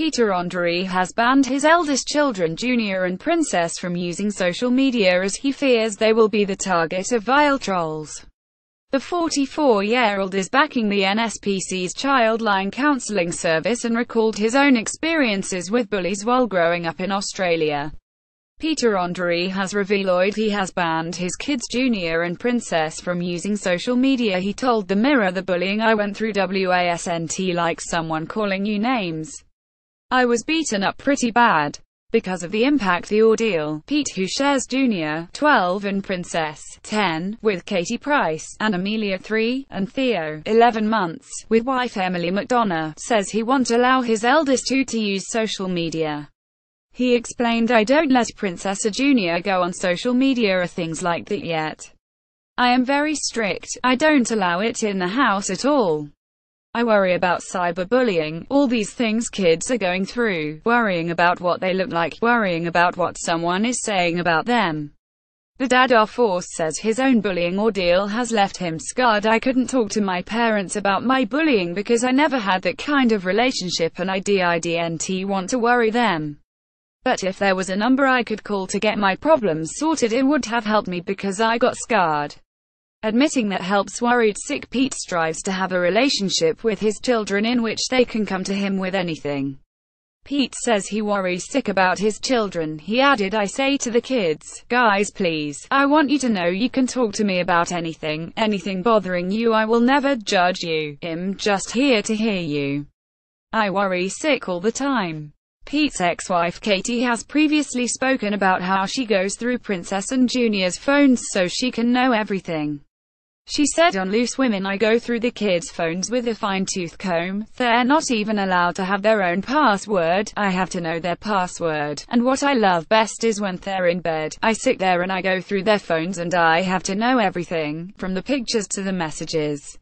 Peter Andre has banned his eldest children Junior and Princess from using social media as he fears they will be the target of vile trolls. The 44-year-old is backing the NSPC's Childline Counselling Service and recalled his own experiences with bullies while growing up in Australia. Peter Andre has revealed he has banned his kids Junior and Princess from using social media. He told the Mirror the bullying I went through wasn't like someone calling you names. I was beaten up pretty bad. Because of the impact the ordeal, Pete who shares Junior, 12 and Princess, 10, with Katie Price, and Amelia 3, and Theo, 11 months, with wife Emily McDonough, says he won't allow his eldest two to use social media. He explained I don't let Princess Junior go on social media or things like that yet. I am very strict, I don't allow it in the house at all. I worry about cyberbullying, all these things kids are going through, worrying about what they look like, worrying about what someone is saying about them. The dad of Force says his own bullying ordeal has left him scarred. I couldn't talk to my parents about my bullying because I never had that kind of relationship and I didn't want to worry them. But if there was a number I could call to get my problems sorted it would have helped me because I got scarred admitting that helps worried sick Pete strives to have a relationship with his children in which they can come to him with anything. Pete says he worries sick about his children. He added, I say to the kids, guys, please, I want you to know you can talk to me about anything, anything bothering you. I will never judge you. I'm just here to hear you. I worry sick all the time. Pete's ex-wife Katie has previously spoken about how she goes through Princess and Junior's phones so she can know everything. She said on Loose Women I go through the kids' phones with a fine-tooth comb, they're not even allowed to have their own password, I have to know their password, and what I love best is when they're in bed, I sit there and I go through their phones and I have to know everything, from the pictures to the messages.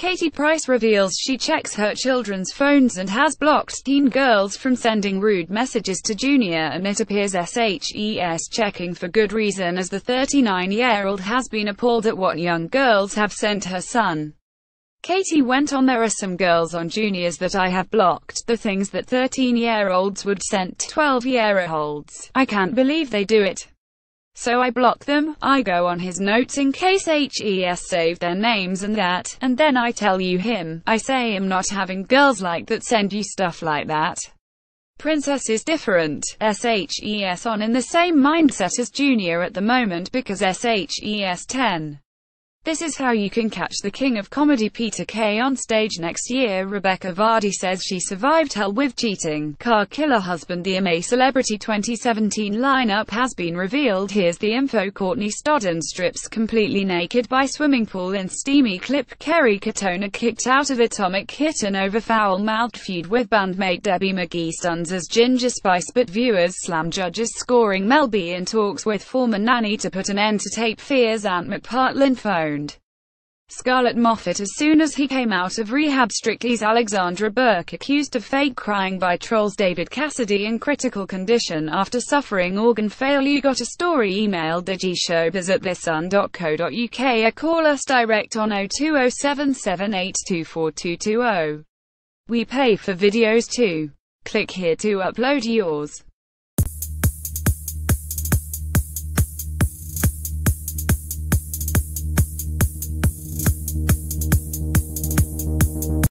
Katie Price reveals she checks her children's phones and has blocked teen girls from sending rude messages to Junior and it appears SHES checking for good reason as the 39-year-old has been appalled at what young girls have sent her son. Katie went on there are some girls on juniors that I have blocked, the things that 13-year-olds would send to 12-year-olds. I can't believe they do it. So I block them, I go on his notes in case HES saved their names and that, and then I tell you him, I say I'm not having girls like that send you stuff like that. Princess is different, SHES on in the same mindset as Junior at the moment because SHES 10 this is how you can catch the king of comedy Peter Kay on stage next year. Rebecca Vardy says she survived hell with cheating. Car killer husband The MA Celebrity 2017 lineup has been revealed. Here's the info. Courtney Stodden strips completely naked by swimming pool in steamy clip. Kerry Katona kicked out of Atomic Kitten over foul-mouthed feud with bandmate Debbie McGee stuns as Ginger Spice but viewers slam judges scoring Mel B in talks with former nanny to put an end to tape fears Aunt McPartlin phone. Scarlett Moffat as soon as he came out of rehab Strictly's Alexandra Burke accused of fake crying by trolls David Cassidy in critical condition after suffering organ failure got a story email digishowbiz at thisun.co.uk or call us direct on 02077824220. We pay for videos too. Click here to upload yours.